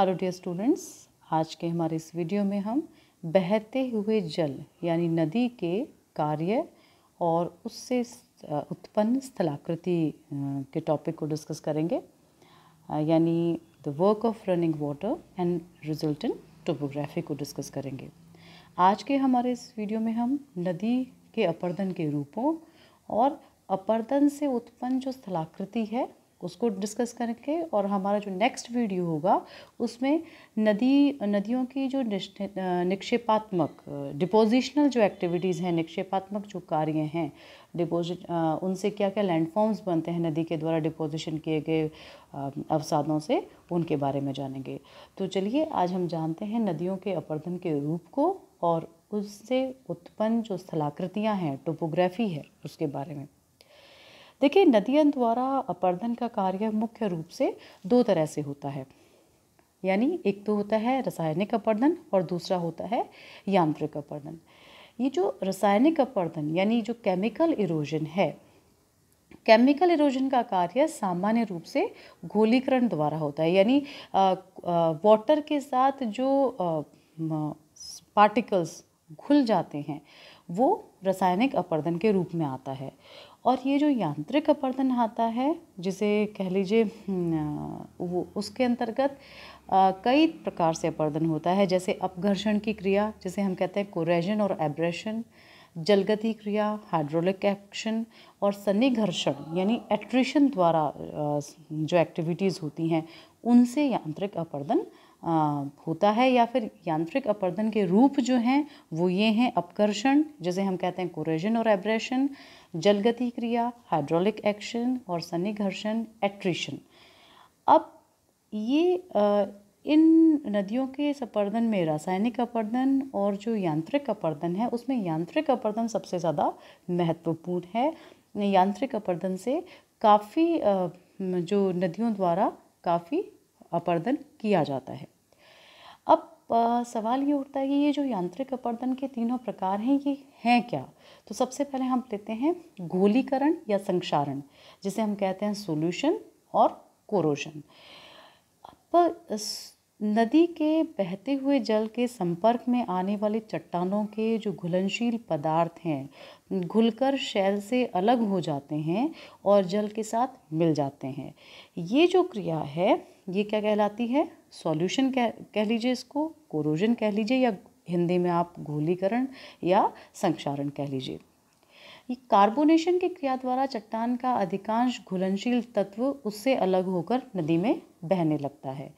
Hello dear students आज के हमारे इस वीडियो में हम बहते हुए जल यानी नदी के कार्य और उससे उत्पन्न स्थलाकृति के टॉपिक को डिस्कस करेंगे यानी the work of running water and resultant topography को डिस्कस करेंगे आज के हमारे इस वीडियो में हम नदी के अपर्दन के रूपों और अपर्दन से उत्पन्न जो स्थलाकृति है उसको डिस्कस करके और हमारा जो नेक्स्ट वीडियो होगा उसमें नदी नदियों की जो निक्षेपात्मक डिपोजिशनल जो एक्टिविटीज़ हैं निक्षेपात्मक जो कार्य हैं डिपोजिट उनसे क्या क्या लैंडफॉर्म्स बनते हैं नदी के द्वारा डिपोजिशन किए गए अवसादों से उनके बारे में जानेंगे तो चलिए आज हम जानते हैं नदियों के अपर्धन के रूप को और उससे उत्पन्न जो स्थलाकृतियाँ हैं टोपोग्राफी है उसके बारे में देखिए नदियों द्वारा अपर्दन का कार्य मुख्य रूप से दो तरह से होता है यानी एक तो होता है रासायनिक अपर्दन और दूसरा होता है यांत्रिक अपर्दन ये जो रासायनिक अपर्दन यानी जो केमिकल इरोजन है केमिकल इरोजन का कार्य सामान्य रूप से घोलीकरण द्वारा होता है यानी वाटर के साथ जो पार्टिकल्स घुल जाते हैं वो रासायनिक अपर्दन के रूप में आता है और ये जो यांत्रिक अपर्दन आता है जिसे कह लीजिए हम्म, वो उसके अंतर्गत कई प्रकार से अपर्दन होता है जैसे अपघर्षण की क्रिया जिसे हम कहते हैं कोरेजन और एब्रेशन जलगति क्रिया हाइड्रोलिक एक्शन और सन्निघर्षण यानी एट्रिशन द्वारा जो एक्टिविटीज़ होती हैं उनसे यांत्रिक अपर्दन होता है या फिर यांत्रिक अपर्दन के रूप जो हैं वो ये हैं अपकर्षण जिसे हम कहते हैं कोरेजन और एब्रेशन जलगति क्रिया हाइड्रोलिक एक्शन और सन्निघर्षण एट्रिशन अब ये इन नदियों के अपरदन में रासायनिक अपर्धन और जो यांत्रिक अपर्दन है उसमें यांत्रिक अपर्दन सबसे ज़्यादा महत्वपूर्ण है यांत्रिक अपर्धन से काफ़ी जो नदियों द्वारा काफ़ी अपर्दन किया जाता है अब सवाल ये उठता है कि ये जो यांत्रिक अपर्दन के तीनों प्रकार हैं ये हैं क्या तो सबसे पहले हम लेते हैं गोलीकरण या संक्षारण जिसे हम कहते हैं सोल्यूशन और कोरोशन अब नदी के बहते हुए जल के संपर्क में आने वाले चट्टानों के जो घुलनशील पदार्थ हैं घुलकर शैल से अलग हो जाते हैं और जल के साथ मिल जाते हैं ये जो क्रिया है ये क्या कहलाती है सॉल्यूशन कह कह लीजिए इसको कोरोजन कह लीजिए या हिंदी में आप घोलीकरण या संक्षारण कह लीजिए कार्बोनेशन की क्रिया द्वारा चट्टान का अधिकांश घुलनशील तत्व उससे अलग होकर नदी में बहने लगता है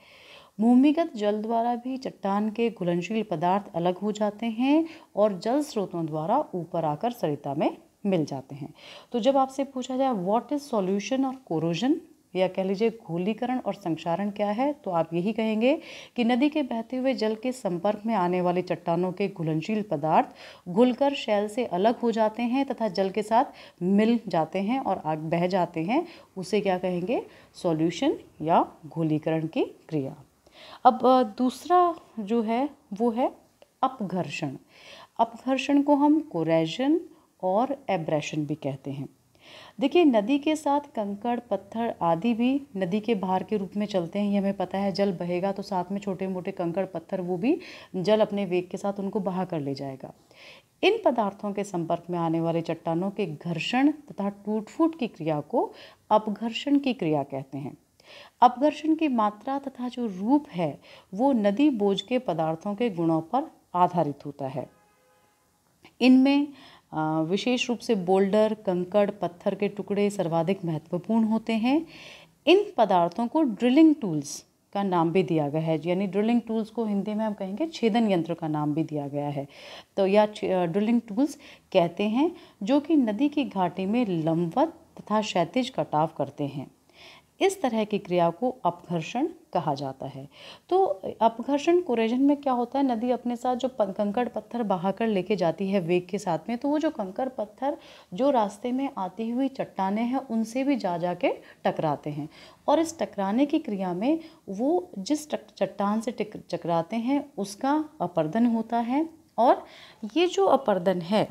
भूमिगत जल द्वारा भी चट्टान के घुलनशील पदार्थ अलग हो जाते हैं और जल स्रोतों द्वारा ऊपर आकर सरिता में मिल जाते हैं तो जब आपसे पूछा जाए व्हाट इज़ सॉल्यूशन और कोरोजन या कह लीजिए घोलीकरण और संक्षारण क्या है तो आप यही कहेंगे कि नदी के बहते हुए जल के संपर्क में आने वाले चट्टानों के घुलनशील पदार्थ घुलकर शैल से अलग हो जाते हैं तथा जल के साथ मिल जाते हैं और आग बह जाते हैं उसे क्या कहेंगे सॉल्यूशन या घोलीकरण की क्रिया अब दूसरा जो है वो है अपघर्षण अपघर्षण को हम कोरेजन और एब्रेशन भी कहते हैं देखिए नदी के साथ कंकड़ पत्थर आदि भी नदी के बाहर के रूप में चलते हैं ये हमें पता है जल बहेगा तो साथ में छोटे मोटे कंकड़ पत्थर वो भी जल अपने वेग के साथ उनको बहा कर ले जाएगा इन पदार्थों के संपर्क में आने वाले चट्टानों के घर्षण तथा टूट फूट की क्रिया को अपघर्षण की क्रिया कहते हैं अपघर्षण की मात्रा तथा जो रूप है वो नदी बोझ के पदार्थों के गुणों पर आधारित होता है इनमें विशेष रूप से बोल्डर कंकड़ पत्थर के टुकड़े सर्वाधिक महत्वपूर्ण होते हैं इन पदार्थों को ड्रिलिंग टूल्स का नाम भी दिया गया है यानी ड्रिलिंग टूल्स को हिंदी में हम कहेंगे छेदन यंत्र का नाम भी दिया गया है तो या ड्रिलिंग टूल्स कहते हैं जो कि नदी की घाटी में लंबवत तथा क्षैतिज कटाव करते हैं इस तरह की क्रिया को अपघर्षण कहा जाता है तो अपघर्षण कोरेजन में क्या होता है नदी अपने साथ जो कंकड़ पत्थर बहा कर लेके जाती है वेग के साथ में तो वो जो कंकड़ पत्थर जो रास्ते में आती हुई चट्टाने हैं उनसे भी जा जा के टकराते हैं और इस टकराने की क्रिया में वो जिस चट्टान से टकराते हैं उसका अपर्दन होता है और ये जो अपर्दन है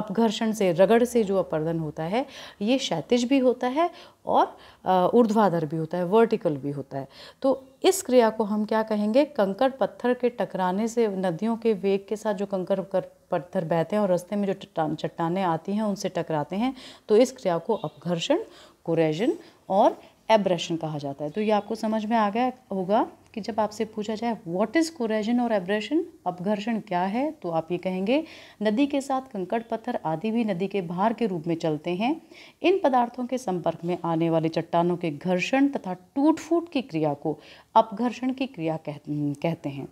अपघर्षण से रगड़ से जो अपर्दन होता है ये क्षैतिज भी होता है और ऊर्ध्वाधर भी होता है वर्टिकल भी होता है तो इस क्रिया को हम क्या कहेंगे कंकर पत्थर के टकराने से नदियों के वेग के साथ जो कंकर पत्थर बहते हैं और रास्ते में जो चट्टान चट्टाने आती हैं उनसे टकराते हैं तो इस क्रिया को अपघर्षण कुरेजन और एब्रेशन कहा जाता है तो ये आपको समझ में आ गया होगा कि जब आपसे पूछा जाए व्हाट इज़ कोरेजन और एब्रेशन अपघर्षण क्या है तो आप ये कहेंगे नदी के साथ कंकड़ पत्थर आदि भी नदी के भार के रूप में चलते हैं इन पदार्थों के संपर्क में आने वाले चट्टानों के घर्षण तथा टूट फूट की क्रिया को अपघर्षण की क्रिया कह, कहते हैं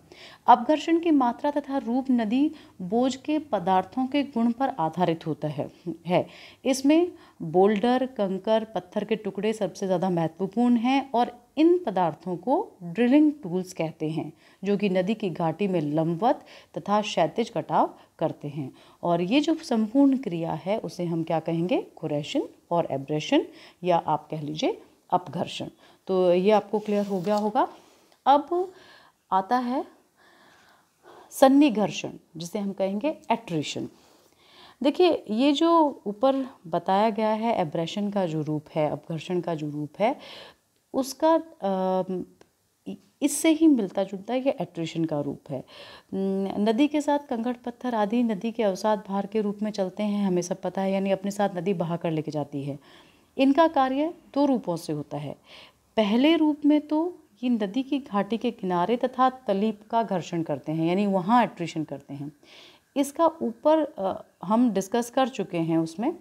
अपघर्षण की मात्रा तथा रूप नदी बोझ के पदार्थों के गुण पर आधारित होता है, है। इसमें बोल्डर कंकर पत्थर के टुकड़े सबसे ज़्यादा महत्वपूर्ण हैं और इन पदार्थों को ड्रिलिंग टूल्स कहते हैं जो कि नदी की घाटी में लंबवत तथा क्षैतिज कटाव करते हैं और ये जो संपूर्ण क्रिया है उसे हम क्या कहेंगे कुरेशन और एब्रेशन या आप कह लीजिए अपघर्षण तो ये आपको क्लियर हो गया होगा अब आता है सन्निघर्षण जिसे हम कहेंगे एट्रिशन देखिए ये जो ऊपर बताया गया है एब्रेशन का जो रूप है अपघर्षण का जो रूप है उसका इससे ही मिलता जुलता ये एट्रिशन का रूप है नदी के साथ कंकड़ पत्थर आदि नदी के अवसाद भार के रूप में चलते हैं हमें सब पता है यानी अपने साथ नदी बहा कर लेके जाती है इनका कार्य दो रूपों से होता है पहले रूप में तो ये नदी की घाटी के किनारे तथा तलीप का घर्षण करते हैं यानी वहाँ एट्रिशन करते हैं इसका ऊपर हम डिस्कस कर चुके हैं उसमें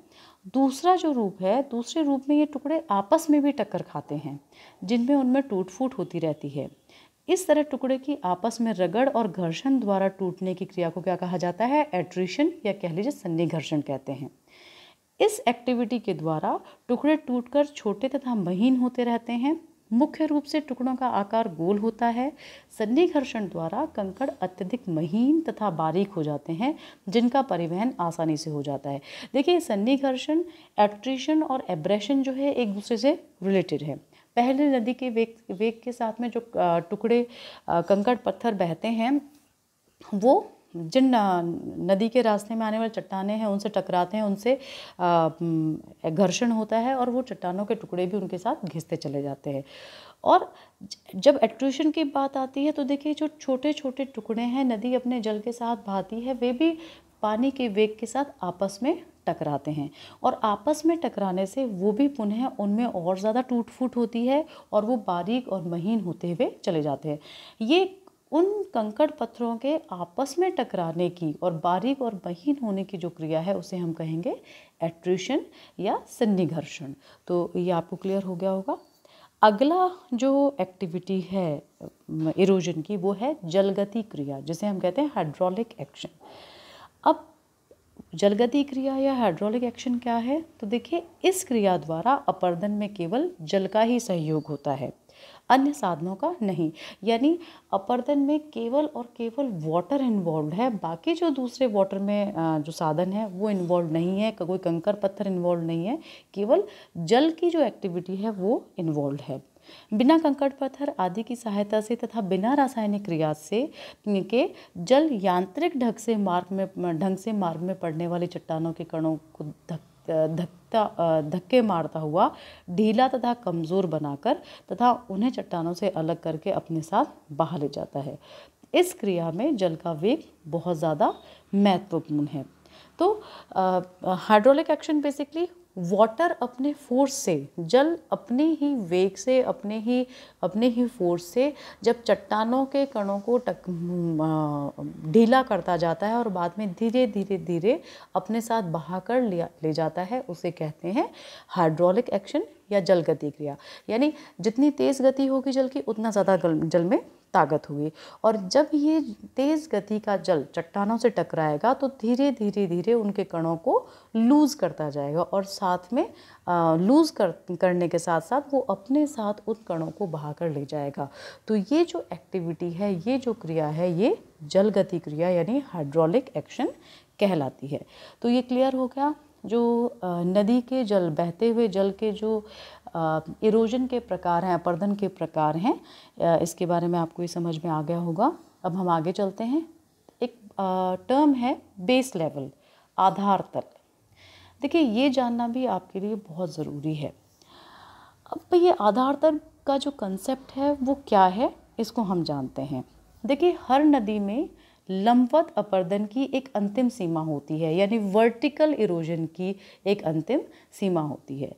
दूसरा जो रूप है दूसरे रूप में ये टुकड़े आपस में भी टक्कर खाते हैं जिनमें उनमें टूट फूट होती रहती है इस तरह टुकड़े की आपस में रगड़ और घर्षण द्वारा टूटने की क्रिया को क्या कहा जाता है एट्रिशन या कह लीजिए सन्नी घर्षण कहते हैं इस एक्टिविटी के द्वारा टुकड़े टूटकर छोटे तथा महीन होते रहते हैं मुख्य रूप से टुकड़ों का आकार गोल होता है संधि घर्षण द्वारा कंकड़ अत्यधिक महीन तथा बारीक हो जाते हैं जिनका परिवहन आसानी से हो जाता है देखिए संधि घर्षण एट्रीशन और एब्रेशन जो है एक दूसरे से रिलेटेड है पहले नदी के वेग वेग के साथ में जो टुकड़े कंकड़ पत्थर बहते हैं वो जिन नदी के रास्ते में आने वाले चट्टाने हैं उनसे टकराते हैं उनसे घर्षण होता है और वो चट्टानों के टुकड़े भी उनके साथ घिसते चले जाते हैं और जब एट्रूशन की बात आती है तो देखिए जो छोटे छोटे टुकड़े हैं नदी अपने जल के साथ बहाती है वे भी पानी के वेग के साथ आपस में टकराते हैं और आपस में टकराने से वो भी पुनः उनमें और ज़्यादा टूट फूट होती है और वो बारीक और महीन होते हुए चले जाते हैं ये उन कंकड़ पत्थरों के आपस में टकराने की और बारीक और महीन होने की जो क्रिया है उसे हम कहेंगे एट्रिशन या सन्निघर्षण तो ये आपको क्लियर हो गया होगा अगला जो एक्टिविटी है इरोजन की वो है जलगति क्रिया जिसे हम कहते हैं हाइड्रोलिक एक्शन अब जलगति क्रिया या हाइड्रोलिक एक्शन क्या है तो देखिए इस क्रिया द्वारा अपर्दन में केवल जल का ही सहयोग होता है अन्य साधनों का नहीं यानी अपर्दन में केवल और केवल वाटर इन्वॉल्व है बाकी जो दूसरे वाटर में जो साधन है वो इन्वॉल्व नहीं है कोई कंकर पत्थर इन्वॉल्व नहीं है केवल जल की जो एक्टिविटी है वो इन्वॉल्व है बिना कंकड़ पत्थर आदि की सहायता से तथा बिना रासायनिक क्रिया से के जल यांत्रिक ढंग से मार्ग में ढंग से मार्ग में पड़ने वाली चट्टानों के कणों को धक धक्ता धक्के मारता हुआ ढीला तथा कमज़ोर बनाकर तथा उन्हें चट्टानों से अलग करके अपने साथ बाहर ले जाता है इस क्रिया में जल का वेग बहुत ज़्यादा महत्वपूर्ण है तो हाइड्रोलिक एक्शन बेसिकली वाटर अपने फोर्स से जल अपने ही वेग से अपने ही अपने ही फोर्स से जब चट्टानों के कणों को टक ढीला करता जाता है और बाद में धीरे धीरे धीरे अपने साथ बहा कर ले जाता है उसे कहते हैं हाइड्रोलिक एक्शन या जल गति क्रिया यानी जितनी तेज़ गति होगी जल की उतना ज़्यादा जल में ताकत होगी और जब ये तेज़ गति का जल चट्टानों से टकराएगा तो धीरे धीरे धीरे उनके कणों को लूज़ करता जाएगा और साथ में लूज़ कर करने के साथ साथ वो अपने साथ उन कणों को बहा कर ले जाएगा तो ये जो एक्टिविटी है ये जो क्रिया है ये जल गति क्रिया यानी हाइड्रोलिक एक्शन कहलाती है तो ये क्लियर हो गया जो नदी के जल बहते हुए जल के जो इरोजन के प्रकार हैं अपर्दन के प्रकार हैं इसके बारे में आपको ये समझ में आ गया होगा अब हम आगे चलते हैं एक टर्म है बेस लेवल आधार तल देखिए ये जानना भी आपके लिए बहुत ज़रूरी है अब ये आधार तल का जो कंसेप्ट है वो क्या है इसको हम जानते हैं देखिए हर नदी में लंबवत अपर्दन की एक अंतिम सीमा होती है यानी वर्टिकल इरोजन की एक अंतिम सीमा होती है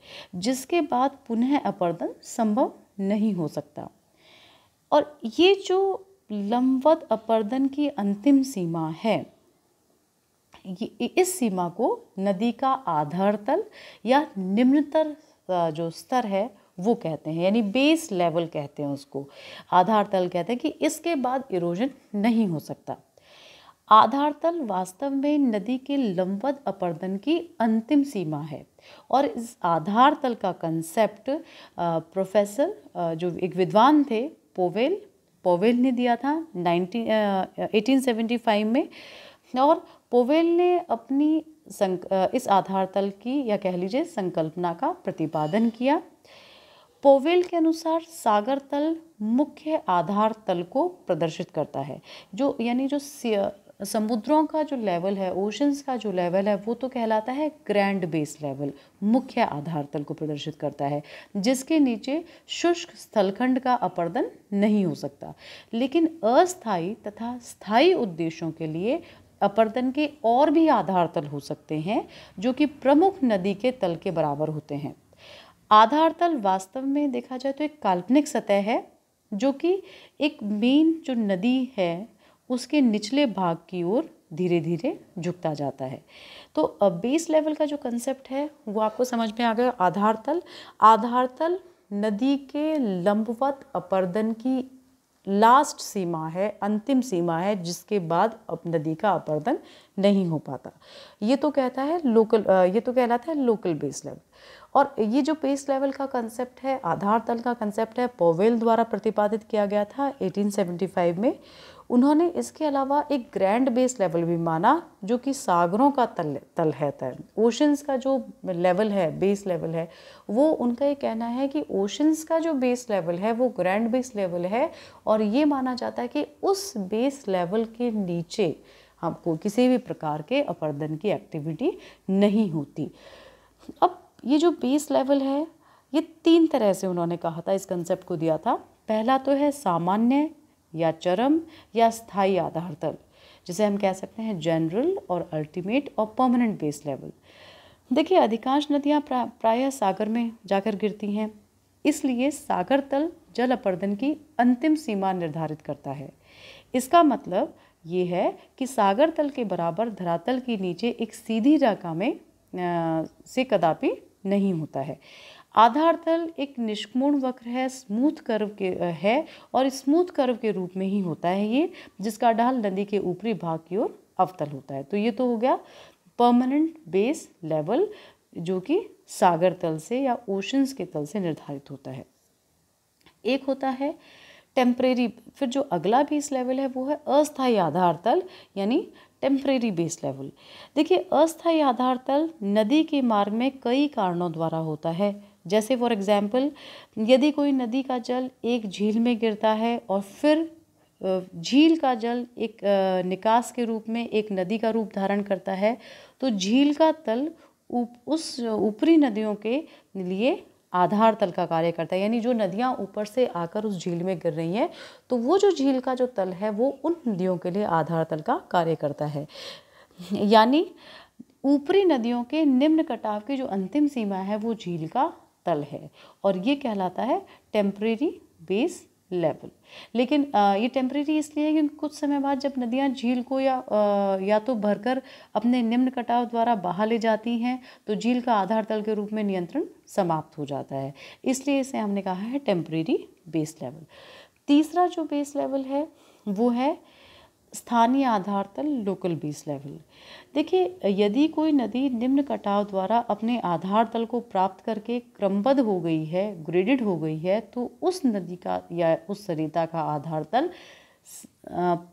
जिसके बाद पुनः अपर्दन संभव नहीं हो सकता और ये जो लंबवत अपर्दन की अंतिम सीमा है इस सीमा को नदी का आधार तल या निम्नतर जो स्तर है वो कहते हैं यानी बेस लेवल कहते हैं उसको आधार तल कहते हैं कि इसके बाद इरोजन नहीं हो सकता आधार तल वास्तव में नदी के लंबवत अपर्दन की अंतिम सीमा है और इस आधार तल का कंसेप्ट प्रोफेसर जो एक विद्वान थे पोवेल पोवेल ने दिया था नाइनटीन 1875 में और पोवेल ने अपनी संक, इस आधार तल की या कह लीजिए संकल्पना का प्रतिपादन किया पोवेल के अनुसार सागर तल मुख्य आधार तल को प्रदर्शित करता है जो यानी जो समुद्रों का जो लेवल है ओशंस का जो लेवल है वो तो कहलाता है ग्रैंड बेस लेवल मुख्य आधार तल को प्रदर्शित करता है जिसके नीचे शुष्क स्थलखंड का अपर्दन नहीं हो सकता लेकिन अस्थाई तथा स्थायी उद्देश्यों के लिए अपर्दन के और भी आधार तल हो सकते हैं जो कि प्रमुख नदी के तल के बराबर होते हैं आधार तल वास्तव में देखा जाए तो एक काल्पनिक सतह है जो कि एक मेन जो नदी है उसके निचले भाग की ओर धीरे धीरे झुकता जाता है तो बेस लेवल का जो कंसेप्ट है वो आपको समझ में आ गया आधार तल आधार तल नदी के लंबवत अपर्दन की लास्ट सीमा है अंतिम सीमा है जिसके बाद अब नदी का अपर्दन नहीं हो पाता ये तो कहता है लोकल ये तो कहलाता है लोकल बेस लेवल और ये जो बेस लेवल का कंसेप्ट है आधार तल का कंसेप्ट है पोवेल द्वारा प्रतिपादित किया गया था 1875 में उन्होंने इसके अलावा एक ग्रैंड बेस लेवल भी माना जो कि सागरों का तल तल है तय ओशंस का जो लेवल है बेस लेवल है वो उनका ये कहना है कि ओशंस का जो बेस लेवल है वो ग्रैंड बेस लेवल है और ये माना जाता है कि उस बेस लेवल के नीचे आपको किसी भी प्रकार के अपर्दन की एक्टिविटी नहीं होती अब ये जो बेस लेवल है ये तीन तरह से उन्होंने कहा था इस कंसेप्ट को दिया था पहला तो है सामान्य या चरम या स्थायी आधार तल जिसे हम कह सकते हैं जनरल और अल्टीमेट और परमानेंट बेस लेवल देखिए अधिकांश नदियाँ प्रा, प्रायः सागर में जाकर गिरती हैं इसलिए सागर तल जल अपर्दन की अंतिम सीमा निर्धारित करता है इसका मतलब ये है कि सागर तल के बराबर धरातल के नीचे एक सीधी रेखा में आ, से कदापि नहीं होता है आधार तल एक निष्कोण वक्र है स्मूथ कर्व के है और स्मूथ कर्व के रूप में ही होता है ये जिसका ढाल नदी के ऊपरी भाग की ओर अवतल होता है तो ये तो हो गया परमानेंट बेस लेवल जो कि सागर तल से या ओशंस के तल से निर्धारित होता है एक होता है टेम्परेरी फिर जो अगला बेस लेवल है वो है अस्थायी आधार तल यानी टेम्परेरी बेस लेवल देखिए अस्थायी आधार तल नदी के मार्ग में कई कारणों द्वारा होता है जैसे फॉर एग्ज़ाम्पल यदि कोई नदी का जल एक झील में गिरता है और फिर झील का जल एक निकास के रूप में एक नदी का रूप धारण करता है तो झील का तल उप, उस ऊपरी नदियों के लिए आधार तल का कार्य करता है यानी जो नदियाँ ऊपर से आकर उस झील में गिर रही हैं तो वो जो झील का जो तल है वो उन नदियों के लिए आधार तल का कार्य करता है यानी ऊपरी नदियों के निम्न कटाव की जो अंतिम सीमा है वो झील का तल है और ये कहलाता है टेम्प्रेरी बेस लेवल लेकिन ये टेम्प्रेरी इसलिए है क्योंकि कुछ समय बाद जब नदियाँ झील को या या तो भरकर अपने निम्न कटाव द्वारा बाहर ले जाती हैं तो झील का आधार तल के रूप में नियंत्रण समाप्त हो जाता है इसलिए इसे हमने कहा है टेम्प्रेरी बेस लेवल तीसरा जो बेस लेवल है वो है स्थानीय आधार तल लोकल बेस लेवल देखिए यदि कोई नदी निम्न कटाव द्वारा अपने आधार तल को प्राप्त करके क्रमबद्ध हो गई है ग्रेडेड हो गई है तो उस नदी का या उस सरिता का आधार तल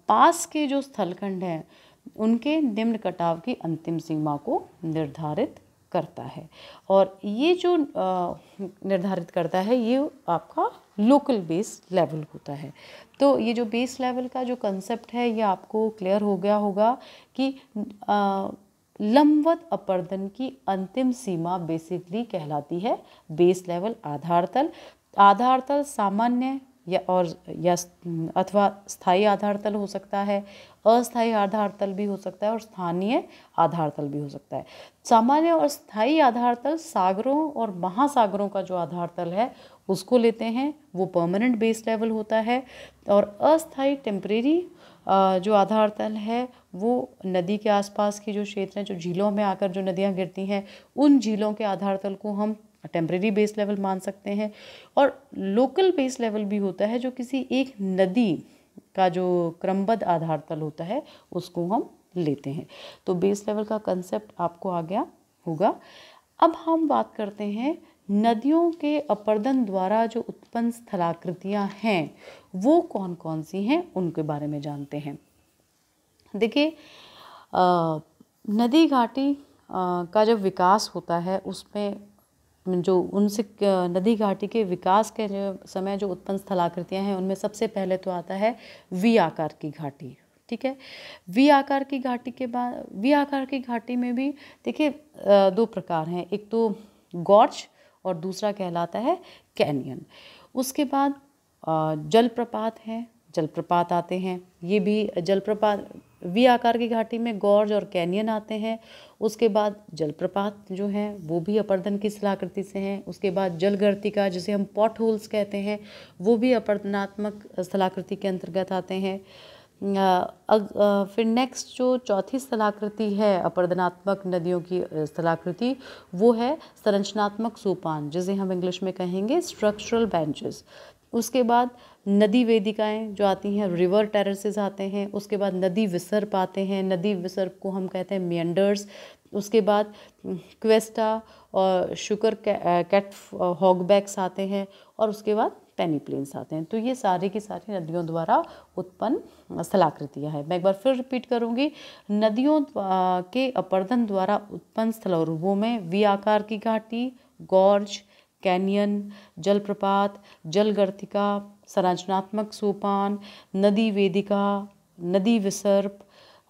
पास के जो स्थलखंड हैं उनके निम्न कटाव की अंतिम सीमा को निर्धारित करता है और ये जो निर्धारित करता है ये आपका लोकल बेस लेवल होता है तो ये जो बेस लेवल का जो कंसेप्ट है ये आपको क्लियर हो गया होगा कि लंबवत अपर्दन की अंतिम सीमा बेसिकली कहलाती है बेस लेवल आधार तल आधार तल सामान्य या और या अथवा स्थायी आधार तल हो सकता है अस्थायी आधार तल भी हो सकता है और स्थानीय आधार तल भी हो सकता है सामान्य और स्थायी आधार तल सागरों और महासागरों का जो आधार तल है उसको लेते हैं वो परमानेंट बेस लेवल होता है और अस्थाई टेम्परेरी जो आधार तल है वो नदी के आसपास की जो क्षेत्र हैं जो झीलों में आकर जो नदियाँ गिरती हैं उन झीलों के आधार तल को हम टेम्प्रेरी बेस लेवल मान सकते हैं और लोकल बेस लेवल भी होता है जो किसी एक नदी का जो क्रमबद्ध आधार तल होता है उसको हम लेते हैं तो बेस लेवल का कंसेप्ट आपको आ गया होगा अब हम बात करते हैं नदियों के अपर्दन द्वारा जो उत्पन्न स्थलाकृतियाँ हैं वो कौन कौन सी हैं उनके बारे में जानते हैं देखिए नदी घाटी का जब विकास होता है उसमें जो उनसे नदी घाटी के विकास के जो समय जो उत्पन्न स्थलाकृतियाँ हैं उनमें सबसे पहले तो आता है वी आकार की घाटी ठीक है वी आकार की घाटी के बाद वी आकार की घाटी में भी देखिए दो प्रकार हैं एक तो गौच और दूसरा कहलाता है कैनियन उसके बाद जलप्रपात हैं जलप्रपात आते हैं ये भी जलप्रपात वी आकार की घाटी में गौरज और कैनियन आते हैं उसके बाद जलप्रपात जो हैं वो भी अपर्दन की स्थलाकृति से हैं उसके बाद जलगर्तिका जिसे हम पॉट होल्स कहते हैं वो भी अपर्दनात्मक स्थलाकृति के अंतर्गत आते हैं फिर नेक्स्ट जो चौथी स्थलाकृति है अपर्दनात्मक नदियों की स्थलाकृति वो है संरचनात्मक सोपान जिसे हम इंग्लिश में कहेंगे स्ट्रक्चरल बेंचेस उसके बाद नदी वेदिकाएं जो आती हैं रिवर टेरेसेस आते हैं उसके बाद नदी विसर्प आते हैं नदी विसर्प को हम कहते हैं मियंडर्स उसके बाद क्वेस्टा और शुगर कैट हॉगबैक्स आते हैं और उसके बाद पेनीप्लेन्स आते हैं तो ये सारी की सारी नदियों द्वारा उत्पन्न स्थलाकृतियाँ है मैं एक बार फिर रिपीट करूँगी नदियों के अपर्दन द्वारा उत्पन्न स्थलरूपों में वी आकार की घाटी गॉर्ज कैनियन जलप्रपात जलगर्थिका संरचनात्मक सोपान नदी वेदिका नदी विसर्प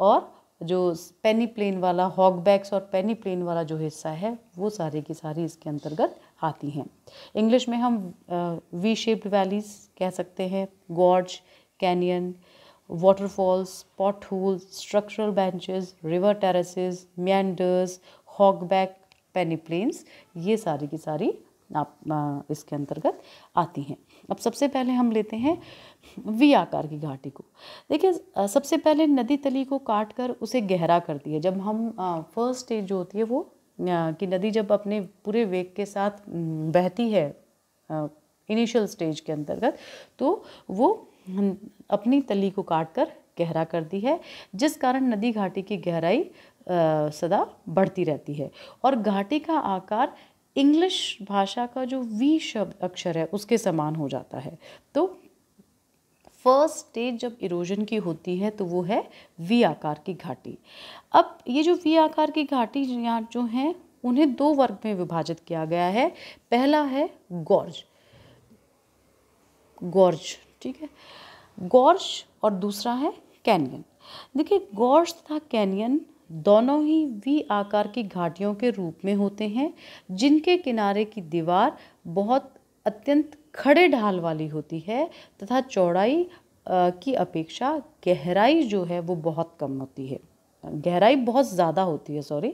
और जो पेनी प्लेन वाला हॉकबैक्स और पेनी प्लेन वाला जो हिस्सा है वो सारे की सारी इसके अंतर्गत आती हैं इंग्लिश में हम वी शेप्ड वैलीज कह सकते हैं gorge canyon waterfalls, potholes, structural benches, river terraces, meanders, hogback peneplains ये सारी की सारी आप इसके अंतर्गत आती हैं अब सबसे पहले हम लेते हैं वी आकार की घाटी को देखिए सबसे पहले नदी तली को काट कर उसे गहरा करती है जब हम फर्स्ट स्टेज जो होती है वो कि नदी जब अपने पूरे वेग के साथ बहती है इनिशियल स्टेज के अंतर्गत तो वो अपनी तली को काट कर गहरा कर दी है जिस कारण नदी घाटी की गहराई आ, सदा बढ़ती रहती है और घाटी का आकार इंग्लिश भाषा का जो वी शब्द अक्षर है उसके समान हो जाता है तो फर्स्ट स्टेज जब इरोजन की होती है तो वो है वी आकार की घाटी अब ये जो वी आकार की घाटी यहाँ जो हैं उन्हें दो वर्ग में विभाजित किया गया है पहला है गौर्ज गौर्ज ठीक है गौरश और दूसरा है कैनियन देखिए गौरश तथा कैनियन दोनों ही वी आकार की घाटियों के रूप में होते हैं जिनके किनारे की दीवार बहुत अत्यंत खड़े ढाल वाली होती है तथा चौड़ाई की अपेक्षा गहराई जो है वो बहुत कम होती है गहराई बहुत ज़्यादा होती है सॉरी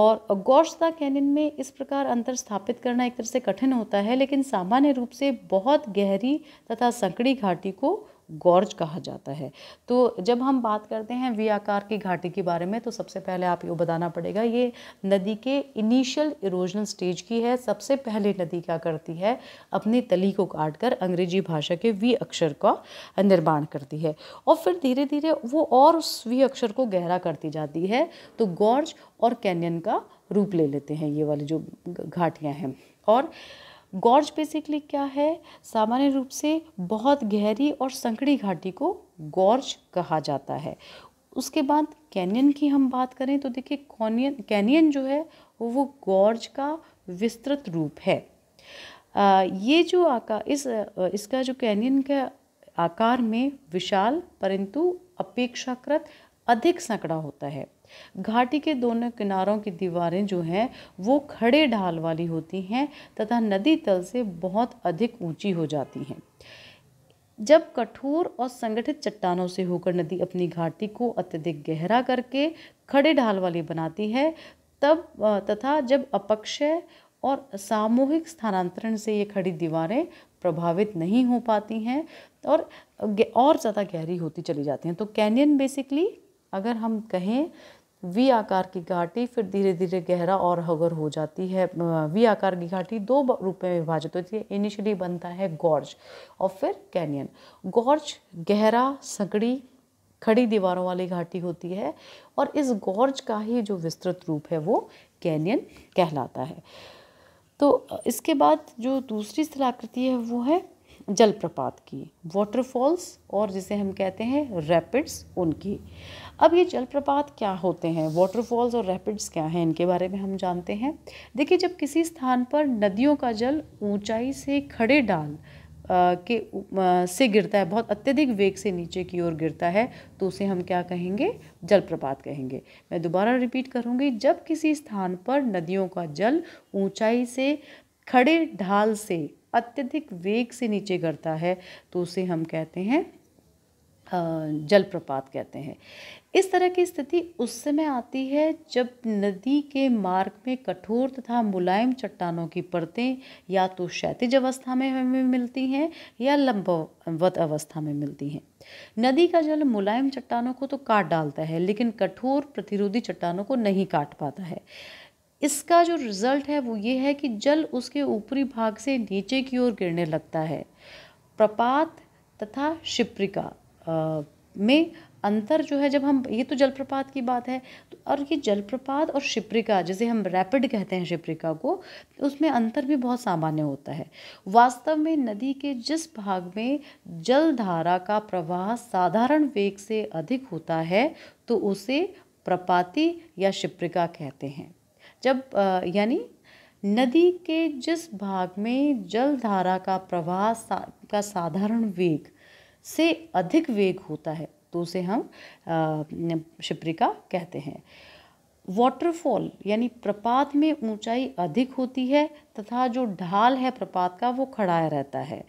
और गौरशता कैनिन में इस प्रकार अंतर स्थापित करना एक तरह से कठिन होता है लेकिन सामान्य रूप से बहुत गहरी तथा संकड़ी घाटी को गॉर्ज कहा जाता है तो जब हम बात करते हैं वी आकार की घाटी के बारे में तो सबसे पहले आप ये बताना पड़ेगा ये नदी के इनिशियल इरोजनल स्टेज की है सबसे पहले नदी क्या करती है अपनी तली को काट कर अंग्रेजी भाषा के वी अक्षर का निर्माण करती है और फिर धीरे धीरे वो और उस वी अक्षर को गहरा करती जाती है तो गॉर्ज और कैनियन का रूप ले लेते हैं ये वाली जो घाटियाँ हैं और गॉर्ज बेसिकली क्या है सामान्य रूप से बहुत गहरी और संकड़ी घाटी को गॉर्ज कहा जाता है उसके बाद कैनियन की हम बात करें तो देखिए कॉनियन कैनियन जो है वो गॉर्ज का विस्तृत रूप है आ, ये जो आकार इस इसका जो कैनियन का आकार में विशाल परंतु अपेक्षाकृत अधिक संकड़ा होता है घाटी के दोनों किनारों की दीवारें जो हैं वो खड़े ढाल वाली होती हैं तथा नदी तल से बहुत अधिक ऊंची हो जाती हैं जब कठोर और संगठित चट्टानों से होकर नदी अपनी घाटी को अत्यधिक गहरा करके खड़े ढाल वाली बनाती है तब तथा जब अपक्षय और सामूहिक स्थानांतरण से ये खड़ी दीवारें प्रभावित नहीं हो पाती हैं और और ज़्यादा गहरी होती चली जाती हैं तो कैनियन बेसिकली अगर हम कहें वी आकार की घाटी फिर धीरे धीरे गहरा और हगर हो जाती है वी आकार की घाटी दो रूप में विभाजित होती है इनिशियली बनता है गॉर्ज और फिर कैनियन गॉर्ज गहरा सकड़ी खड़ी दीवारों वाली घाटी होती है और इस गॉर्ज का ही जो विस्तृत रूप है वो कैनियन कहलाता है तो इसके बाद जो दूसरी स्थलाकृति है वो है जलप्रपात की वाटरफॉल्स और जिसे हम कहते हैं रैपिड्स उनकी अब ये जलप्रपात क्या होते हैं वाटरफॉल्स और रैपिड्स क्या हैं इनके बारे में हम जानते हैं देखिए जब किसी स्थान पर नदियों का जल ऊंचाई से खड़े डाल के से गिरता है बहुत अत्यधिक वेग से नीचे की ओर गिरता है तो उसे हम क्या कहेंगे जलप्रपात कहेंगे मैं दोबारा रिपीट करूँगी जब किसी स्थान पर नदियों का जल ऊंचाई से खड़े ढाल से अत्यधिक वेग से नीचे गिरता है तो उसे हम कहते हैं जलप्रपात कहते हैं इस तरह की स्थिति उस समय आती है जब नदी के मार्ग में कठोर तथा मुलायम चट्टानों की परतें या तो क्षैतिज अवस्था में हमें मिलती हैं या लंबवत अवस्था में मिलती हैं नदी का जल मुलायम चट्टानों को तो काट डालता है लेकिन कठोर प्रतिरोधी चट्टानों को नहीं काट पाता है इसका जो रिज़ल्ट है वो ये है कि जल उसके ऊपरी भाग से नीचे की ओर गिरने लगता है प्रपात तथा शिप्रिका में अंतर जो है जब हम ये तो जलप्रपात की बात है तो और ये जलप्रपात और शिप्रिका जिसे हम रैपिड कहते हैं शिप्रिका को उसमें अंतर भी बहुत सामान्य होता है वास्तव में नदी के जिस भाग में जलधारा का प्रवाह साधारण वेग से अधिक होता है तो उसे प्रपाती या शिप्रिका कहते हैं जब यानी नदी के जिस भाग में जलधारा का प्रवाह सा, का साधारण वेग से अधिक वेग होता है तो उसे हम शिप्रिका कहते हैं वाटरफॉल यानी प्रपात में ऊंचाई अधिक होती है तथा जो ढाल है प्रपात का वो खड़ा रहता है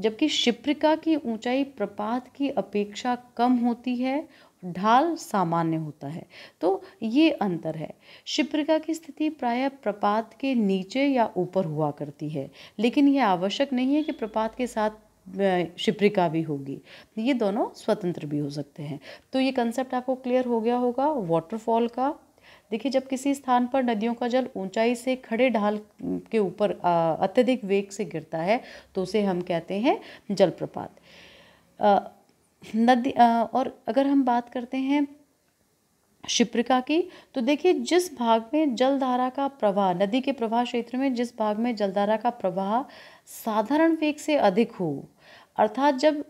जबकि शिप्रिका की ऊंचाई प्रपात की अपेक्षा कम होती है ढाल सामान्य होता है तो ये अंतर है शिप्रिका की स्थिति प्रायः प्रपात के नीचे या ऊपर हुआ करती है लेकिन यह आवश्यक नहीं है कि प्रपात के साथ शिप्रिका भी होगी ये दोनों स्वतंत्र भी हो सकते हैं तो ये कंसेप्ट आपको क्लियर हो गया होगा वाटरफॉल का देखिए जब किसी स्थान पर नदियों का जल ऊंचाई से खड़े ढाल के ऊपर अत्यधिक वेग से गिरता है तो उसे हम कहते हैं जलप्रपात नदी और अगर हम बात करते हैं शिप्रिका की तो देखिए जिस भाग में जलधारा का प्रवाह नदी के प्रवाह क्षेत्र में जिस भाग में जलधारा का प्रवाह साधारण वेग से अधिक हो अर्थात जब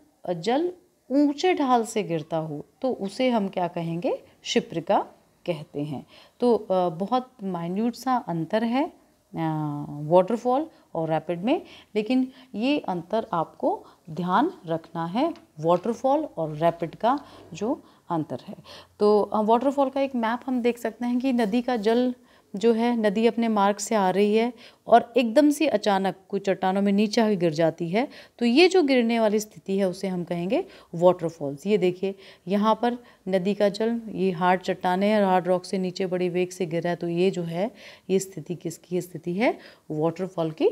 जल ऊंचे ढाल से गिरता हो तो उसे हम क्या कहेंगे शिप्रिका कहते हैं तो बहुत माइन्यूट सा अंतर है वाटरफॉल और रैपिड में लेकिन ये अंतर आपको ध्यान रखना है वाटरफॉल और रैपिड का जो अंतर है तो वाटरफॉल का एक मैप हम देख सकते हैं कि नदी का जल जो है नदी अपने मार्ग से आ रही है और एकदम से अचानक कुछ चट्टानों में नीचे आके गिर जाती है तो ये जो गिरने वाली स्थिति है उसे हम कहेंगे वाटरफॉल्स ये देखिए यहाँ पर नदी का जल ये हार्ड चट्टाने और हार्ड रॉक से नीचे बड़ी वेग से गिर रहा है तो ये जो है ये स्थिति किसकी स्थिति है वाटरफॉल की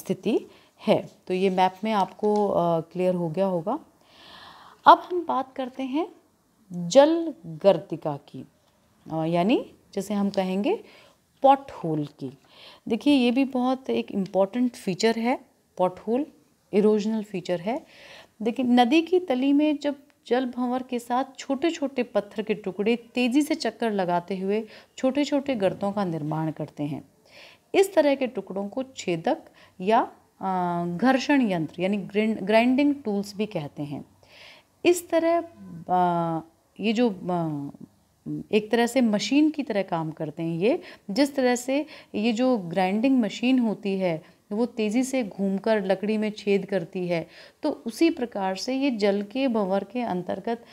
स्थिति है तो ये मैप में आपको क्लियर हो गया होगा अब हम बात करते हैं जल गर्तिका की यानी जैसे हम कहेंगे पॉट होल की देखिए ये भी बहुत एक इम्पॉर्टेंट फीचर है पॉट होल इरोजनल फीचर है देखिए नदी की तली में जब जल भंवर के साथ छोटे छोटे पत्थर के टुकड़े तेज़ी से चक्कर लगाते हुए छोटे छोटे गर्तों का निर्माण करते हैं इस तरह के टुकड़ों को छेदक या घर्षण यंत्र यानी ग्राइंडिंग टूल्स भी कहते हैं इस तरह ये जो एक तरह से मशीन की तरह काम करते हैं ये जिस तरह से ये जो ग्राइंडिंग मशीन होती है वो तेज़ी से घूमकर लकड़ी में छेद करती है तो उसी प्रकार से ये जल के भंवर के अंतर्गत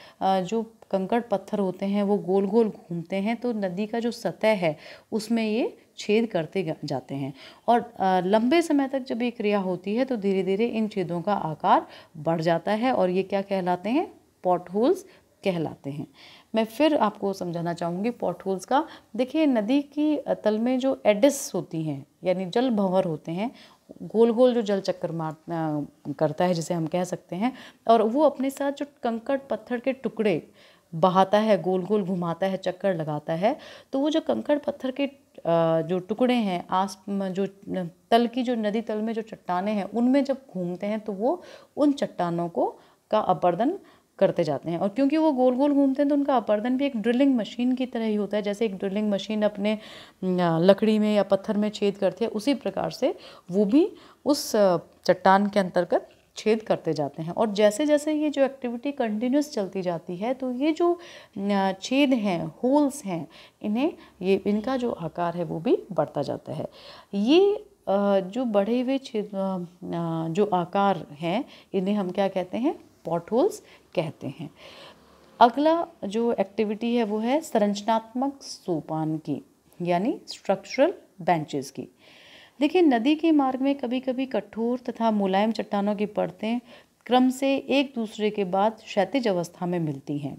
जो कंकड़ पत्थर होते हैं वो गोल गोल घूमते हैं तो नदी का जो सतह है उसमें ये छेद करते जाते हैं और लंबे समय तक जब ये क्रिया होती है तो धीरे धीरे इन छेदों का आकार बढ़ जाता है और ये क्या कहलाते हैं पॉट होल्स कहलाते हैं मैं फिर आपको समझाना चाहूँगी पॉट होल्स का देखिए नदी की तल में जो एडिस होती हैं यानी जल भंवर होते हैं गोल गोल जो जल चक्कर मार करता है जिसे हम कह सकते हैं और वो अपने साथ जो कंकड़ पत्थर के टुकड़े बहाता है गोल गोल घुमाता है चक्कर लगाता है तो वो जो कंकड़ पत्थर के जो टुकड़े हैं आस जो तल की जो नदी तल में जो चट्टाने हैं उनमें जब घूमते हैं तो वो उन चट्टानों को का अपर्दन करते जाते हैं और क्योंकि वो गोल गोल घूमते हैं तो उनका अपर्दन भी एक ड्रिलिंग मशीन की तरह ही होता है जैसे एक ड्रिलिंग मशीन अपने लकड़ी में या पत्थर में छेद करती है उसी प्रकार से वो भी उस चट्टान के अंतर्गत छेद करते जाते हैं और जैसे जैसे ये जो एक्टिविटी कंटिन्यूस चलती जाती है तो ये जो छेद हैं होल्स हैं इन्हें ये इनका जो आकार है वो भी बढ़ता जाता है ये जो बढ़े हुए छेद जो आकार हैं इन्हें हम क्या कहते हैं पॉट होल्स कहते हैं अगला जो एक्टिविटी है वो है संरचनात्मक सोपान की यानी स्ट्रक्चरल बेंचेस की देखिए नदी के मार्ग में कभी कभी कठोर तथा मुलायम चट्टानों की परतें क्रम से एक दूसरे के बाद क्षैतिज अवस्था में मिलती हैं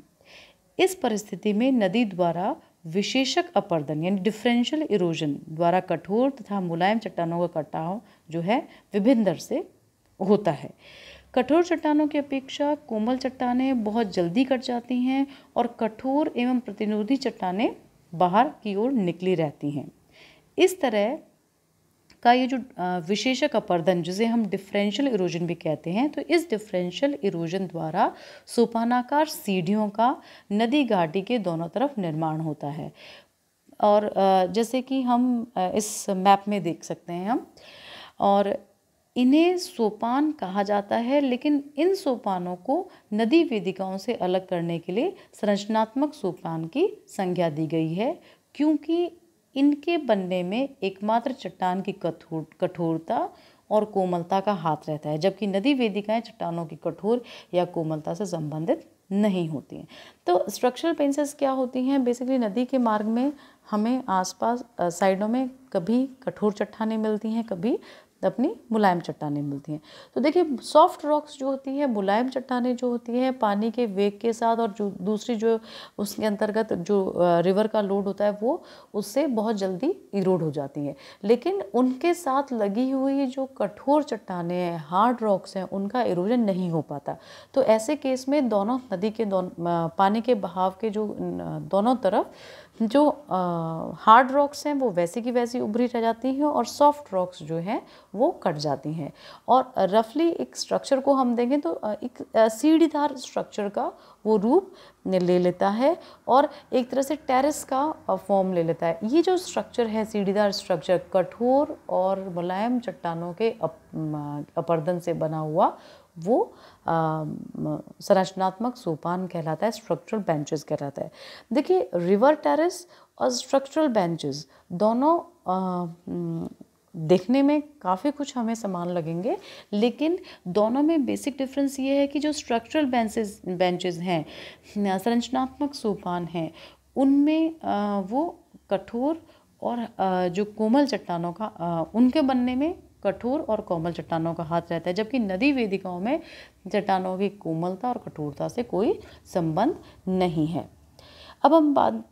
इस परिस्थिति में नदी द्वारा विशेषक अपर्दन यानी डिफरेंशियल इरोजन द्वारा कठोर तथा मुलायम चट्टानों का कटाव जो है विभिन्न दर से होता है कठोर चट्टानों की अपेक्षा कोमल चट्टानें बहुत जल्दी कट जाती हैं और कठोर एवं प्रतिरोधी चट्टानें बाहर की ओर निकली रहती हैं इस तरह का ये जो विशेषक अपर्दन जिसे हम डिफरेंशियल इरोजन भी कहते हैं तो इस डिफरेंशियल इरोजन द्वारा सोपानाकार सीढ़ियों का नदी घाटी के दोनों तरफ निर्माण होता है और जैसे कि हम इस मैप में देख सकते हैं हम और इन्हें सोपान कहा जाता है लेकिन इन सोपानों को नदी वेदिकाओं से अलग करने के लिए संरचनात्मक सोपान की संज्ञा दी गई है क्योंकि इनके बनने में एकमात्र चट्टान की कठोर कठोरता और कोमलता का हाथ रहता है जबकि नदी वेदिकाएं चट्टानों की कठोर या कोमलता से संबंधित नहीं होती हैं तो स्ट्रक्चरल पेंसिल्स क्या होती हैं बेसिकली नदी के मार्ग में हमें आसपास साइडों में कभी कठोर चट्टानें मिलती हैं कभी अपनी मुलायम चट्टानें मिलती हैं तो देखिए सॉफ्ट रॉक्स जो होती हैं मुलायम चट्टानें जो होती हैं पानी के वेग के साथ और जो दूसरी जो उसके अंतर्गत जो रिवर का लोड होता है वो उससे बहुत जल्दी इरोड हो जाती हैं लेकिन उनके साथ लगी हुई जो कठोर चट्टानें हैं हार्ड रॉक्स हैं उनका इरोजन नहीं हो पाता तो ऐसे केस में दोनों नदी के दोनों पानी के बहाव के जो दोनों तरफ जो हार्ड रॉक्स हैं वो वैसे की वैसी उभरी रह जाती हैं और सॉफ्ट रॉक्स जो हैं वो कट जाती हैं और रफली एक स्ट्रक्चर को हम देखें तो एक सीढ़ीदार स्ट्रक्चर का वो रूप ले लेता है और एक तरह से टेरेस का फॉर्म ले लेता है ये जो स्ट्रक्चर है सीढ़ीदार स्ट्रक्चर कठोर और मुलायम चट्टानों के अप, अपर्दन से बना हुआ वो संरचनात्मक सोपान कहलाता है स्ट्रक्चरल बेंचेस कहलाता है देखिए रिवर टेरेस और स्ट्रक्चरल बेंचेस दोनों देखने में काफ़ी कुछ हमें समान लगेंगे लेकिन दोनों में बेसिक डिफरेंस ये है कि जो स्ट्रक्चरल बेंचेस बेंचेस हैं संरचनात्मक सोपान हैं उनमें वो कठोर और जो कोमल चट्टानों का उनके बनने में कठोर और कोमल चट्टानों का हाथ रहता है जबकि नदी वेदिकाओं में चट्टानों की कोमलता और कठोरता से कोई संबंध नहीं है अब हम बात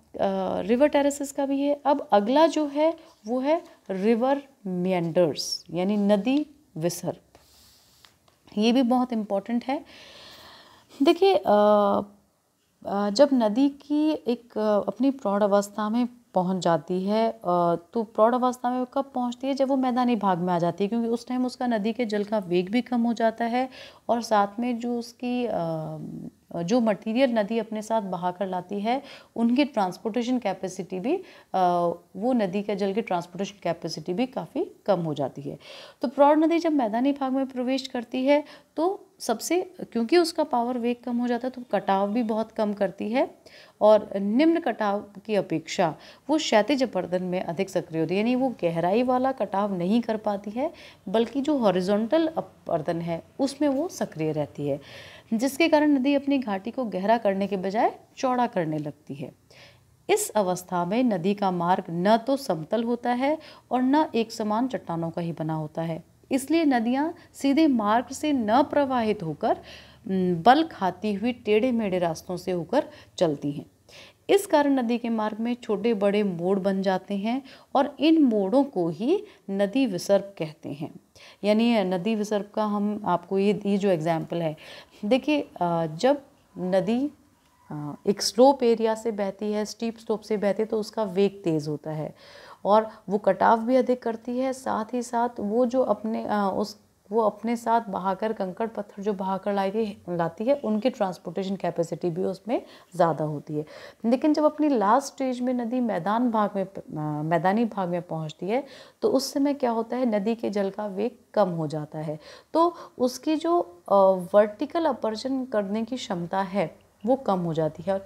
रिवर टेरेसेस का भी है अब अगला जो है वो है रिवर मैंडर्स यानी नदी विसर्प ये भी बहुत इम्पॉर्टेंट है देखिए जब नदी की एक अपनी प्रौढ़ अवस्था में पहुंच जाती है तो प्रौढ़ अवस्था में कब पहुंचती है जब वो मैदानी भाग में आ जाती है क्योंकि उस टाइम उसका नदी के जल का वेग भी कम हो जाता है और साथ में जो उसकी जो मटेरियल नदी अपने साथ बहा कर लाती है उनकी ट्रांसपोर्टेशन कैपेसिटी भी वो नदी के जल की ट्रांसपोर्टेशन कैपेसिटी भी काफ़ी कम हो जाती है तो प्रौढ़ नदी जब मैदानी भाग में प्रवेश करती है तो सबसे क्योंकि उसका पावर वेग कम हो जाता है तो कटाव भी बहुत कम करती है और निम्न कटाव की अपेक्षा वो क्षैतिज अपरदन में अधिक सक्रिय होती है यानी वो गहराई वाला कटाव नहीं कर पाती है बल्कि जो हॉरिजॉन्टल अपर्दन है उसमें वो सक्रिय रहती है जिसके कारण नदी अपनी घाटी को गहरा करने के बजाय चौड़ा करने लगती है इस अवस्था में नदी का मार्ग न तो समतल होता है और न एक समान चट्टानों का ही बना होता है इसलिए नदियाँ सीधे मार्ग से न प्रवाहित होकर बल खाती हुई टेढ़े मेढ़े रास्तों से होकर चलती हैं इस कारण नदी के मार्ग में छोटे बड़े मोड़ बन जाते हैं और इन मोड़ों को ही नदी विसर्प कहते हैं यानी नदी विसर्प का हम आपको ये ये जो एग्ज़ाम्पल है देखिए जब नदी एक स्लोप एरिया से बहती है स्टीप स्लोप से बहती है तो उसका वेग तेज़ होता है और वो कटाव भी अधिक करती है साथ ही साथ वो जो अपने उस वो अपने साथ बहाकर कंकड़ पत्थर जो बहाकर लाई लाती है उनकी ट्रांसपोर्टेशन कैपेसिटी भी उसमें ज़्यादा होती है लेकिन जब अपनी लास्ट स्टेज में नदी मैदान भाग में मैदानी भाग में पहुंचती है तो उस समय क्या होता है नदी के जल का वेग कम हो जाता है तो उसकी जो वर्टिकल अपर्जन करने की क्षमता है वो कम हो जाती है और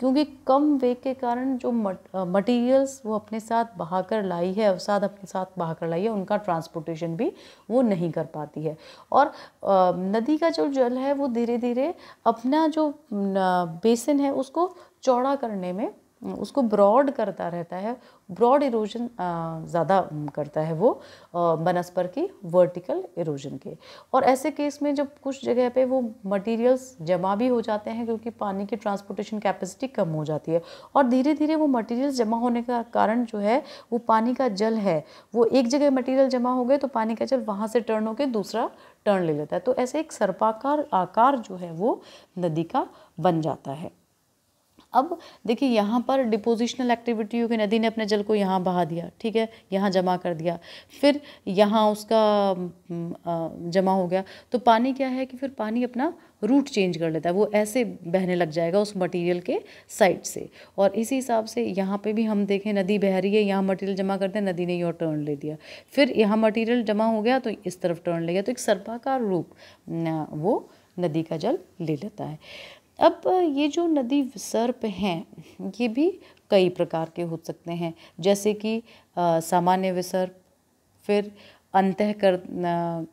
क्योंकि कम वेग के कारण जो मटेरियल्स वो अपने साथ बहा कर लाई है अवसाद अपने साथ बहा कर लाई है उनका ट्रांसपोर्टेशन भी वो नहीं कर पाती है और नदी का जो जल है वो धीरे धीरे अपना जो बेसिन है उसको चौड़ा करने में उसको ब्रॉड करता रहता है ब्रॉड इरोजन ज़्यादा करता है वो बनस्पर की वर्टिकल इरोजन के और ऐसे केस में जब कुछ जगह पे वो मटेरियल्स जमा भी हो जाते हैं क्योंकि पानी की ट्रांसपोर्टेशन कैपेसिटी कम हो जाती है और धीरे धीरे वो मटेरियल्स जमा होने का कारण जो है वो पानी का जल है वो एक जगह मटेरियल जमा हो गए तो पानी का जल वहाँ से टर्न होकर दूसरा टर्न ले लेता है तो ऐसे एक सर्पाकार आकार जो है वो नदी का बन जाता है अब देखिए यहाँ पर डिपोजिशनल एक्टिविटी हो नदी ने अपने जल को यहाँ बहा दिया ठीक है यहाँ जमा कर दिया फिर यहाँ उसका जमा हो गया तो पानी क्या है कि फिर पानी अपना रूट चेंज कर लेता है वो ऐसे बहने लग जाएगा उस मटेरियल के साइड से और इसी हिसाब से यहाँ पे भी हम देखें नदी बह रही है यहाँ मटेरियल जमा करते हैं नदी ने यहाँ टर्न ले दिया फिर यहाँ मटेरियल जमा हो गया तो इस तरफ टर्न ले गया तो एक सर्पाकार रूप वो नदी का जल ले लेता है अब ये जो नदी विसर्प हैं ये भी कई प्रकार के हो सकते हैं जैसे कि सामान्य विसर्प फिर अंत कर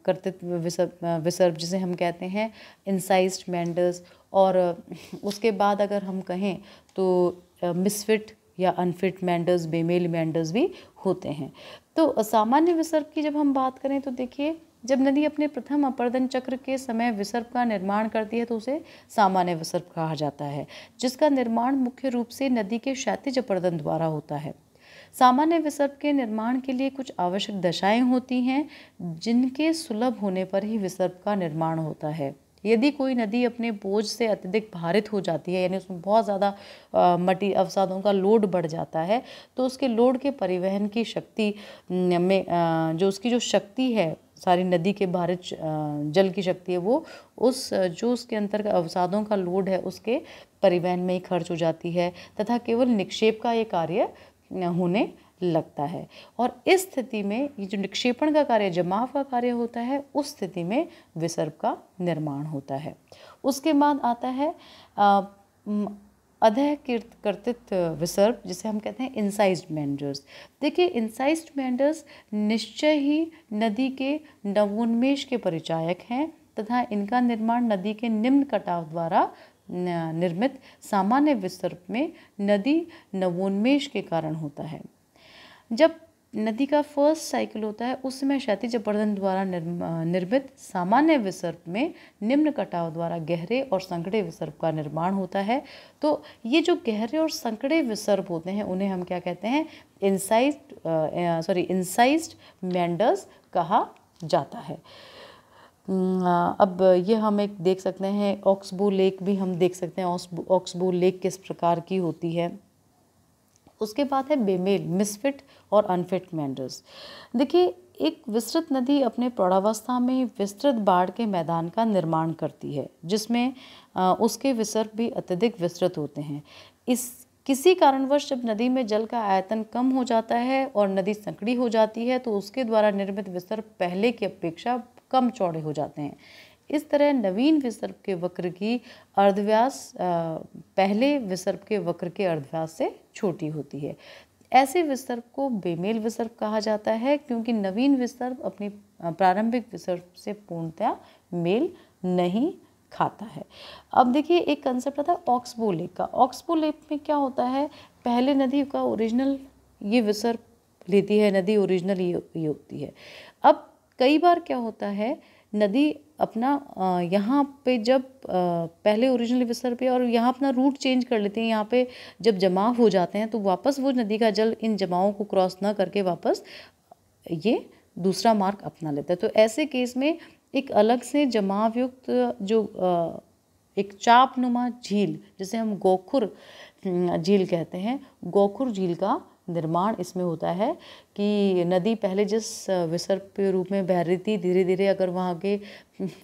कर्तित्व विसर्प विसर्प जिसे हम कहते हैं इंसाइज मैंडर्स और उसके बाद अगर हम कहें तो मिसफिट या अनफिट मैंडर्स बेमेल मैंडर्स भी होते हैं तो सामान्य विसर्प की जब हम बात करें तो देखिए जब नदी अपने प्रथम अपर्दन चक्र के समय विसर्प का निर्माण करती है तो उसे सामान्य विसर्प कहा जाता है जिसका निर्माण मुख्य रूप से नदी के क्षैतिज अपर्दन द्वारा होता है सामान्य विसर्प के निर्माण के लिए कुछ आवश्यक दशाएं होती हैं जिनके सुलभ होने पर ही विसर्प का निर्माण होता है यदि कोई नदी अपने बोझ से अत्यधिक भारित हो जाती है यानी उसमें बहुत ज़्यादा मटी अवसादों का लोड बढ़ जाता है तो उसके लोड के परिवहन की शक्ति में जो उसकी जो शक्ति है सारी नदी के बाहर जल की शक्ति है वो उस जो उसके अंतर का अवसादों का लोड है उसके परिवहन में ही खर्च हो जाती है तथा केवल निक्षेप का ये कार्य होने लगता है और इस स्थिति में ये जो निक्षेपण का कार्य जमाव का कार्य होता है उस स्थिति में विसर्प का निर्माण होता है उसके बाद आता है आ, अधय कृतित विसर्प जिसे हम कहते हैं इंसाइज्ड मैंडर्स देखिए इंसाइज्ड मैंडर्स निश्चय ही नदी के नवोन्मेष के परिचायक हैं तथा इनका निर्माण नदी के निम्न कटाव द्वारा निर्मित सामान्य विसर्प में नदी नवोन्मेष के कारण होता है जब नदी का फर्स्ट साइकिल होता है उस समय क्षैतिज द्वारा निर्मित सामान्य विसर्प में निम्न कटाव द्वारा गहरे और संकड़े विसर्प का निर्माण होता है तो ये जो गहरे और संकड़े विसर्प होते हैं उन्हें हम क्या कहते हैं इंसाइज सॉरी इंसाइज मैंडर्स कहा जाता है अब ये हम एक देख सकते हैं ऑक्सबो लेक भी हम देख सकते हैं ऑक्सबो लेक किस प्रकार की होती है उसके बाद है बेमेल मिसफिट और अनफिट मेंडर्स देखिए एक विस्तृत नदी अपने प्रौढ़ावस्था में विस्तृत बाढ़ के मैदान का निर्माण करती है जिसमें उसके विसर्ग भी अत्यधिक विस्तृत होते हैं इस किसी कारणवश जब नदी में जल का आयतन कम हो जाता है और नदी संकड़ी हो जाती है तो उसके द्वारा निर्मित विसर्ग पहले की अपेक्षा कम चौड़े हो जाते हैं इस तरह नवीन विसर्प के वक्र की अर्धव्यास पहले विसर्प के वक्र के अर्धव्यास से छोटी होती है ऐसे विसर्प को बेमेल विसर्प कहा जाता है क्योंकि नवीन विसर्प अपनी प्रारंभिक विसर्प से पूर्णतया मेल नहीं खाता है अब देखिए एक कंसेप्ट आता है ऑक्सबो लेप का ऑक्सबो लेक में क्या होता है पहले नदी का ओरिजिनल ये विसर्प लेती है नदी ओरिजिनल ये होती है अब कई बार क्या होता है नदी अपना यहाँ पे जब पहले ओरिजिनल बिस्तर पे और यहाँ अपना रूट चेंज कर लेते हैं यहाँ पे जब जमाव हो जाते हैं तो वापस वो नदी का जल इन जमावों को क्रॉस ना करके वापस ये दूसरा मार्ग अपना लेता है तो ऐसे केस में एक अलग से जमावयुक्त जो एक चाप नुमा झील जिसे हम गोखुर झील कहते हैं गोखुर झील का निर्माण इसमें होता है कि नदी पहले जिस विसर्प के रूप में बह रही थी धीरे धीरे अगर वहाँ के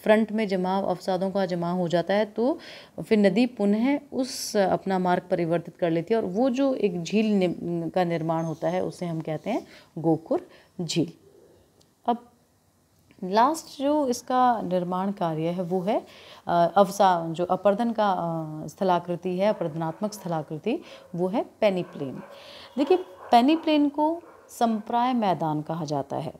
फ्रंट में जमा अवसादों का जमा हो जाता है तो फिर नदी पुनः उस अपना मार्ग परिवर्तित कर लेती है और वो जो एक झील का निर्माण होता है उसे हम कहते हैं गोकुर झील अब लास्ट जो इसका निर्माण कार्य है वो है अवसा जो अपर्दन का स्थलाकृति है अपर्दनात्मक स्थलाकृति वो है पेनीप्लेन देखिए पेनीप्लेन प्लेन को संप्राय मैदान कहा जाता है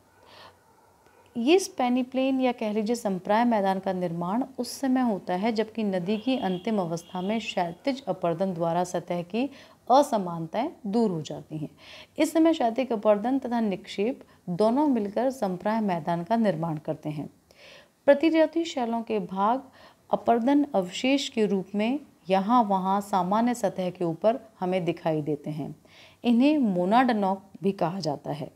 ये पेनीप्लेन प्लेन या कह लीजिए संप्राय मैदान का निर्माण उस समय होता है जबकि नदी की अंतिम अवस्था में क्षैतिज अपर्दन द्वारा सतह की असमानताएं दूर हो जाती हैं इस समय शैतिक अपर्दन तथा निक्षेप दोनों मिलकर संप्राय मैदान का निर्माण करते हैं प्रतिजाति शैलों के भाग अपर्दन अवशेष के रूप में यहाँ वहाँ सामान्य सतह के ऊपर हमें दिखाई देते हैं इन्हें मोनाडनॉक भी कहा जाता है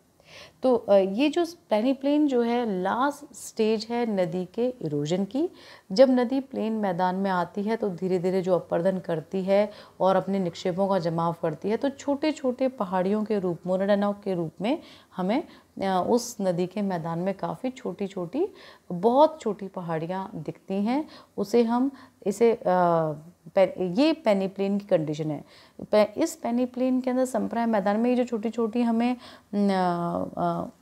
तो ये जो प्लेन जो है लास्ट स्टेज है नदी के इरोजन की जब नदी प्लेन मैदान में आती है तो धीरे धीरे जो अपर्दन करती है और अपने निक्षेपों का जमाव करती है तो छोटे छोटे पहाड़ियों के रूप मोनडनॉक के रूप में हमें उस नदी के मैदान में काफ़ी छोटी छोटी बहुत छोटी पहाड़ियाँ दिखती हैं उसे हम इसे आ, ये पेनीप्लेन की कंडीशन है इस पेनीप्लेन के अंदर संप्राय मैदान में ये जो छोटी छोटी हमें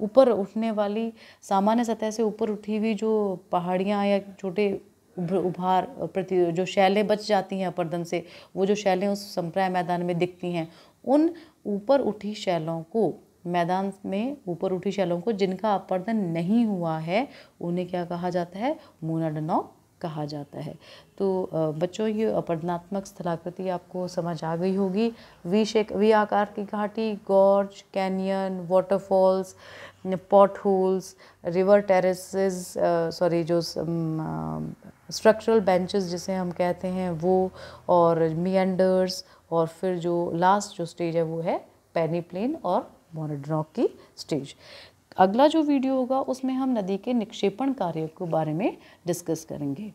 ऊपर उठने वाली सामान्य सतह से ऊपर उठी हुई जो पहाड़ियाँ या छोटे उभार प्रति जो शैलें बच जाती हैं अपर्दन से वो जो शैलें उस संप्राय मैदान में दिखती हैं उन ऊपर उठी शैलों को मैदान में ऊपर उठी शैलों को जिनका अपर्दन नहीं हुआ है उन्हें क्या कहा जाता है मूनाडनौ कहा जाता है तो बच्चों ये अपर्धनात्मक स्थलाकृति आपको समझ आ गई होगी वी शेक वी आकार की घाटी gorge canyon waterfalls pothole river terraces sorry जो स्ट्रक्चरल बेंचेस जिसे हम कहते हैं वो और मियंडर्स और फिर जो लास्ट जो स्टेज है वो है पैनी प्लेन और मोनोड्रॉक की स्टेज अगला जो वीडियो होगा उसमें हम नदी के निक्षेपण कार्य के बारे में डिस्कस करेंगे